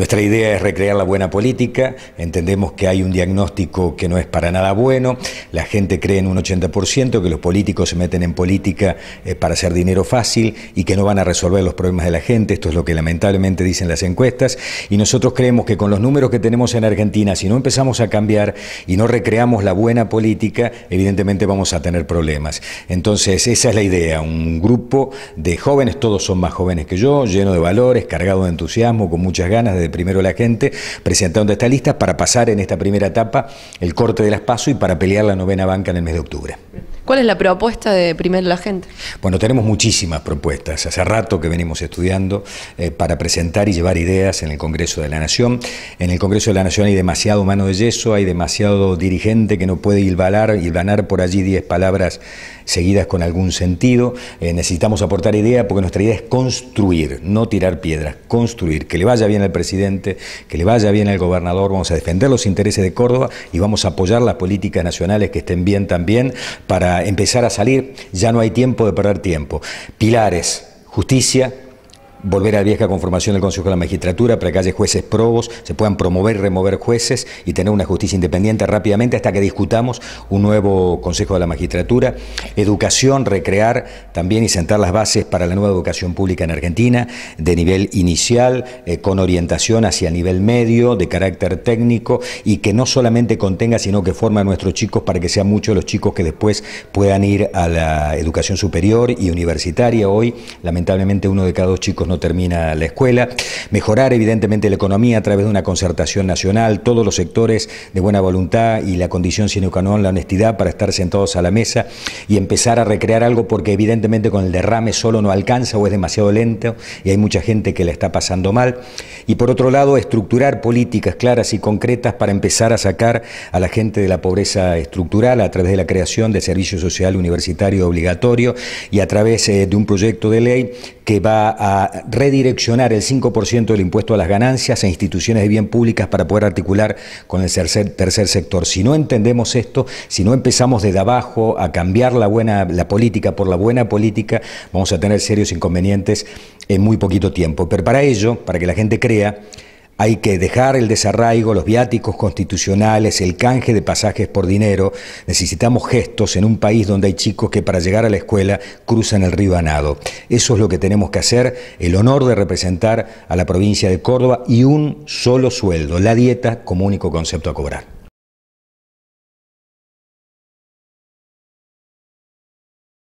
Nuestra idea es recrear la buena política, entendemos que hay un diagnóstico que no es para nada bueno, la gente cree en un 80% que los políticos se meten en política eh, para hacer dinero fácil y que no van a resolver los problemas de la gente, esto es lo que lamentablemente dicen las encuestas, y nosotros creemos que con los números que tenemos en Argentina, si no empezamos a cambiar y no recreamos la buena política, evidentemente vamos a tener problemas. Entonces, esa es la idea, un grupo de jóvenes, todos son más jóvenes que yo, lleno de valores, cargado de entusiasmo, con muchas ganas de primero la gente, presentando esta lista para pasar en esta primera etapa el corte de las PASO y para pelear la novena banca en el mes de octubre. ¿Cuál es la propuesta de Primero la Gente? Bueno, tenemos muchísimas propuestas. Hace rato que venimos estudiando eh, para presentar y llevar ideas en el Congreso de la Nación. En el Congreso de la Nación hay demasiado mano de yeso, hay demasiado dirigente que no puede hilvanar, por allí diez palabras seguidas con algún sentido. Eh, necesitamos aportar ideas porque nuestra idea es construir, no tirar piedras, construir. Que le vaya bien al presidente, que le vaya bien al gobernador. Vamos a defender los intereses de Córdoba y vamos a apoyar las políticas nacionales que estén bien también para empezar a salir. Ya no hay tiempo de perder tiempo. Pilares, justicia, volver a la vieja conformación del Consejo de la Magistratura para que haya jueces probos, se puedan promover y remover jueces y tener una justicia independiente rápidamente hasta que discutamos un nuevo Consejo de la Magistratura. Educación, recrear también y sentar las bases para la nueva educación pública en Argentina de nivel inicial, eh, con orientación hacia nivel medio, de carácter técnico y que no solamente contenga, sino que forma a nuestros chicos para que sean muchos los chicos que después puedan ir a la educación superior y universitaria. Hoy, lamentablemente, uno de cada dos chicos no termina la escuela, mejorar evidentemente la economía a través de una concertación nacional, todos los sectores de buena voluntad y la condición sine qua non, la honestidad para estar sentados a la mesa y empezar a recrear algo porque evidentemente con el derrame solo no alcanza o es demasiado lento y hay mucha gente que la está pasando mal. Y por otro lado, estructurar políticas claras y concretas para empezar a sacar a la gente de la pobreza estructural a través de la creación de servicio social universitario obligatorio y a través eh, de un proyecto de ley que va a redireccionar el 5% del impuesto a las ganancias a instituciones de bien públicas para poder articular con el tercer, sector. Si no entendemos esto, si no empezamos desde abajo a cambiar la buena la política por la buena política, vamos a tener serios inconvenientes en muy poquito tiempo. Pero para ello, para que la gente crea, hay que dejar el desarraigo, los viáticos constitucionales, el canje de pasajes por dinero. Necesitamos gestos en un país donde hay chicos que para llegar a la escuela cruzan el río Anado. Eso es lo que tenemos que hacer. El honor de representar a la provincia de Córdoba y un solo sueldo, la dieta como único concepto a cobrar.